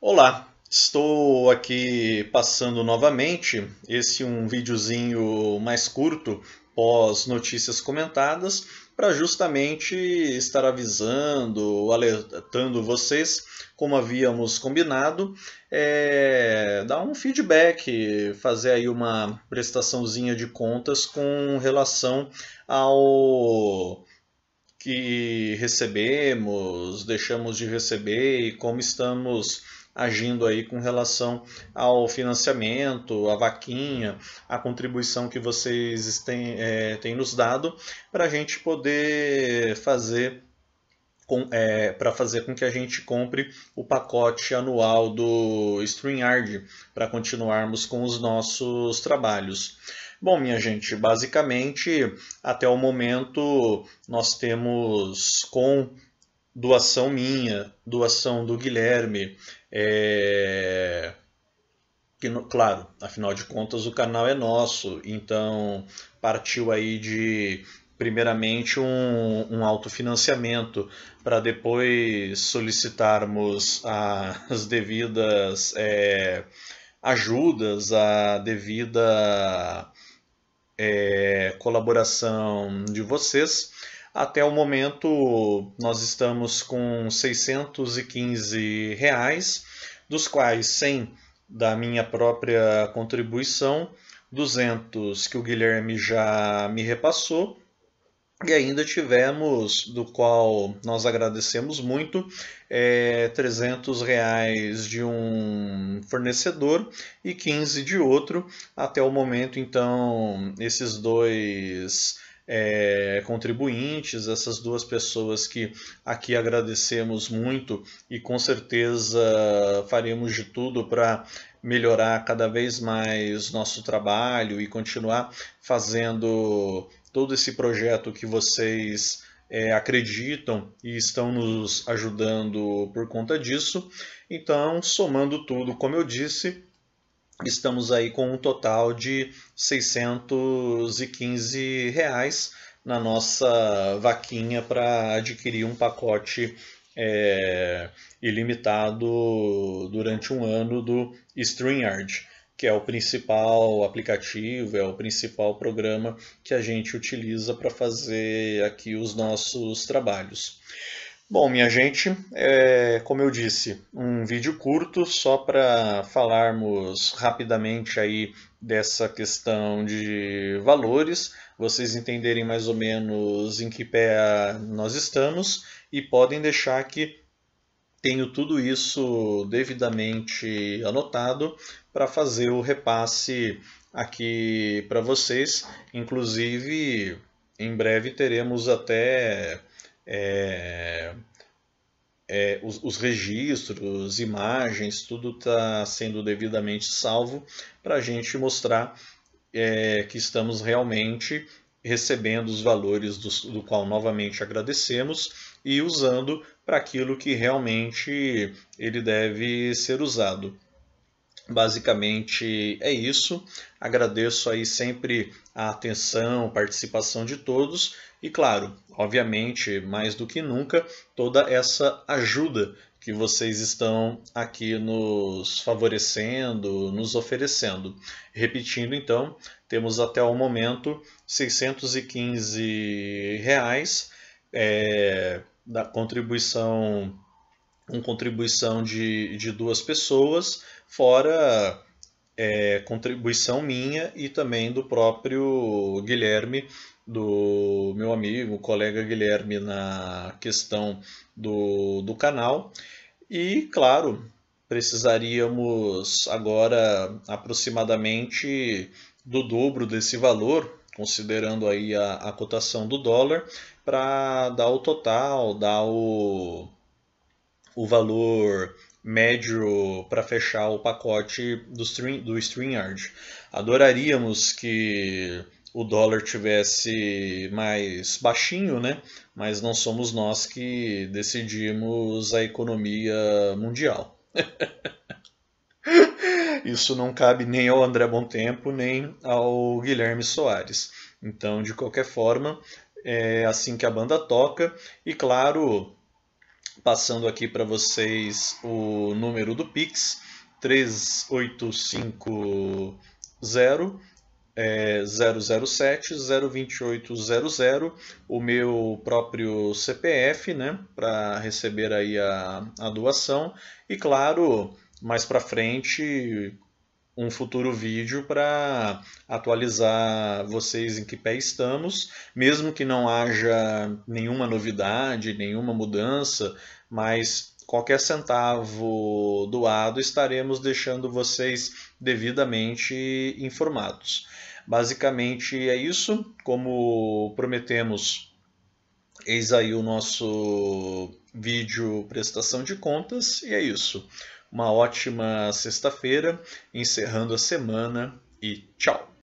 Olá, estou aqui passando novamente esse um videozinho mais curto pós notícias comentadas para justamente estar avisando, alertando vocês, como havíamos combinado, é, dar um feedback, fazer aí uma prestaçãozinha de contas com relação ao que recebemos, deixamos de receber e como estamos agindo aí com relação ao financiamento, a vaquinha, a contribuição que vocês têm, é, têm nos dado, para a gente poder fazer é, para fazer com que a gente compre o pacote anual do StreamYard para continuarmos com os nossos trabalhos. Bom, minha gente, basicamente até o momento nós temos com doação minha, doação do Guilherme, é... Que, claro, afinal de contas o canal é nosso, então partiu aí de primeiramente um, um autofinanciamento para depois solicitarmos as devidas é, ajudas, a devida é, colaboração de vocês. Até o momento, nós estamos com 615 reais, dos quais 100 da minha própria contribuição, 200 que o Guilherme já me repassou, e ainda tivemos, do qual nós agradecemos muito, é, 300 reais de um fornecedor e 15 de outro. Até o momento, então, esses dois é, contribuintes, essas duas pessoas que aqui agradecemos muito e com certeza faremos de tudo para melhorar cada vez mais nosso trabalho e continuar fazendo todo esse projeto que vocês é, acreditam e estão nos ajudando por conta disso. Então, somando tudo, como eu disse, estamos aí com um total de 615 reais na nossa vaquinha para adquirir um pacote é, ilimitado durante um ano do StreamYard, que é o principal aplicativo, é o principal programa que a gente utiliza para fazer aqui os nossos trabalhos. Bom, minha gente, é, como eu disse, um vídeo curto só para falarmos rapidamente aí dessa questão de valores, vocês entenderem mais ou menos em que pé nós estamos e podem deixar que tenho tudo isso devidamente anotado para fazer o repasse aqui para vocês, inclusive em breve teremos até é, é, os, os, registros, imagens, tudo está sendo devidamente salvo para a gente mostrar é, que estamos realmente recebendo os valores do, do qual novamente agradecemos e usando para aquilo que realmente ele deve ser usado basicamente é isso. Agradeço aí sempre a atenção, participação de todos e, claro, obviamente, mais do que nunca, toda essa ajuda que vocês estão aqui nos favorecendo, nos oferecendo. Repetindo, então, temos até o momento R$ 615 reais, é, da contribuição com contribuição de, de duas pessoas, fora é, contribuição minha e também do próprio Guilherme, do meu amigo, colega Guilherme, na questão do, do canal. E, claro, precisaríamos agora aproximadamente do dobro desse valor, considerando aí a, a cotação do dólar, para dar o total, dar o, o valor médio para fechar o pacote do, stream, do StreamYard. Adoraríamos que o dólar tivesse mais baixinho, né? Mas não somos nós que decidimos a economia mundial. Isso não cabe nem ao André Tempo nem ao Guilherme Soares. Então, de qualquer forma, é assim que a banda toca e claro, passando aqui para vocês o número do Pix, 3850 007 02800 o meu próprio CPF, né, para receber aí a, a doação. E claro, mais para frente, um futuro vídeo para atualizar vocês em que pé estamos, mesmo que não haja nenhuma novidade, nenhuma mudança, mas qualquer centavo doado estaremos deixando vocês devidamente informados. Basicamente é isso, como prometemos, eis aí o nosso vídeo prestação de contas e é isso. Uma ótima sexta-feira, encerrando a semana e tchau!